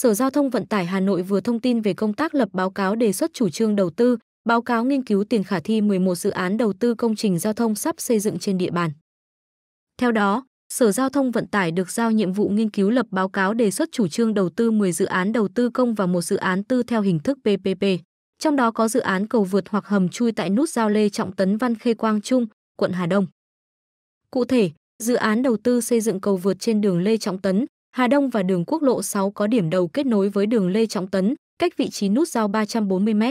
Sở Giao thông Vận tải Hà Nội vừa thông tin về công tác lập báo cáo đề xuất chủ trương đầu tư, báo cáo nghiên cứu tiền khả thi 11 dự án đầu tư công trình giao thông sắp xây dựng trên địa bàn. Theo đó, Sở Giao thông Vận tải được giao nhiệm vụ nghiên cứu lập báo cáo đề xuất chủ trương đầu tư 10 dự án đầu tư công và một dự án tư theo hình thức PPP. Trong đó có dự án cầu vượt hoặc hầm chui tại nút giao Lê Trọng Tấn Văn Khê Quang Trung, quận Hà Đông. Cụ thể, dự án đầu tư xây dựng cầu vượt trên đường Lê Trọng Tấn, Hà Đông và đường quốc lộ 6 có điểm đầu kết nối với đường Lê Trọng Tấn, cách vị trí nút giao 340 m,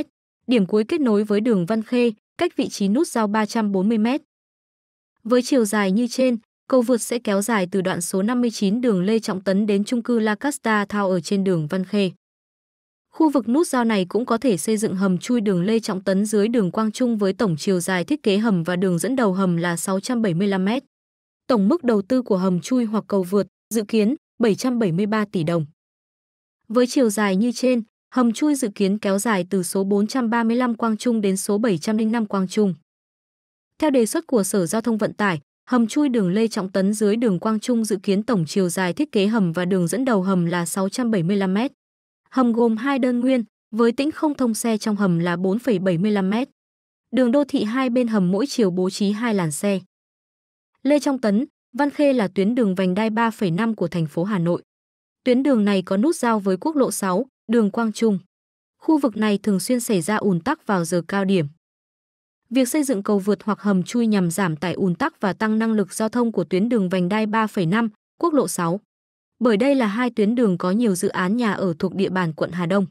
điểm cuối kết nối với đường Văn Khê, cách vị trí nút giao 340 m. Với chiều dài như trên, cầu vượt sẽ kéo dài từ đoạn số 59 đường Lê Trọng Tấn đến trung cư La Casta Thao ở trên đường Văn Khê. Khu vực nút giao này cũng có thể xây dựng hầm chui đường Lê Trọng Tấn dưới đường Quang Trung với tổng chiều dài thiết kế hầm và đường dẫn đầu hầm là 675 m. Tổng mức đầu tư của hầm chui hoặc cầu vượt dự kiến 773 tỷ đồng. Với chiều dài như trên, hầm chui dự kiến kéo dài từ số 435 Quang Trung đến số 705 Quang Trung. Theo đề xuất của Sở Giao thông Vận tải, hầm chui đường Lê Trọng Tấn dưới đường Quang Trung dự kiến tổng chiều dài thiết kế hầm và đường dẫn đầu hầm là 675 m. Hầm gồm hai đơn nguyên, với tĩnh không thông xe trong hầm là 4,75 m. Đường đô thị hai bên hầm mỗi chiều bố trí hai làn xe. Lê Trọng Tấn, Văn Khê là tuyến đường vành đai 3,5 của thành phố Hà Nội. Tuyến đường này có nút giao với quốc lộ 6, đường Quang Trung. Khu vực này thường xuyên xảy ra ùn tắc vào giờ cao điểm. Việc xây dựng cầu vượt hoặc hầm chui nhằm giảm tải ùn tắc và tăng năng lực giao thông của tuyến đường vành đai 3,5, quốc lộ 6. Bởi đây là hai tuyến đường có nhiều dự án nhà ở thuộc địa bàn quận Hà Đông.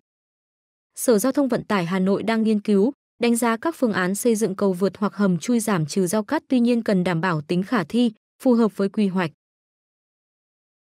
Sở Giao thông Vận tải Hà Nội đang nghiên cứu, đánh giá các phương án xây dựng cầu vượt hoặc hầm chui giảm trừ giao cắt tuy nhiên cần đảm bảo tính khả thi, phù hợp với quy hoạch.